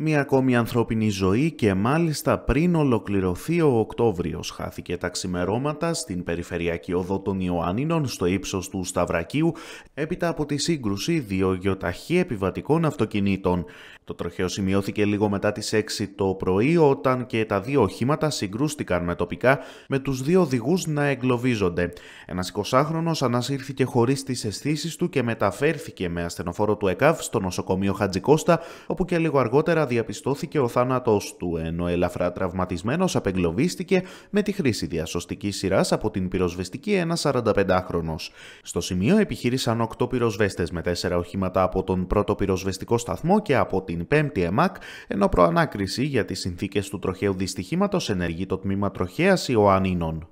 Μία ακόμη ανθρώπινη ζωή και μάλιστα πριν ολοκληρωθεί ο Οκτώβριος χάθηκε τα ξημερώματα στην περιφερειακή οδό των Ιωάννινων στο ύψος του Σταυρακίου έπειτα από τη σύγκρουση δύο γιοταχή επιβατικών αυτοκινήτων. Το τροχαίο σημειώθηκε λίγο μετά τις 6 το πρωί όταν και τα δύο οχήματα συγκρούστηκαν με τοπικά με τους δύο οδηγούς να εγκλωβίζονται. Ένας 20χρονος ανασύρθηκε χωρίς τις αισθήσεις του και μεταφέρθηκε με ασθενοφόρο του ΕΚΑΒ στο νοσοκομείο Χατζικώστα όπου και λίγο αργότερα διαπιστώθηκε ο θάνατός του, ενώ ελαφρά τραυματισμένος απεγκλωβίστηκε με τη χρήση διασωστικής σειράς από την πυροσβεστικη ενα ένας 45χρονος. Στο σημείο επιχείρησαν 8 πυροσβέστες με 4 οχήματα από τον πρώτο πυροσβεστικό σταθμό και από την 5η ΕΜΑΚ, ενώ προανάκριση για τις συνθήκες του τροχαίου δυστυχήματος ενεργεί το τμήμα τροχέας Ιωαννίνων.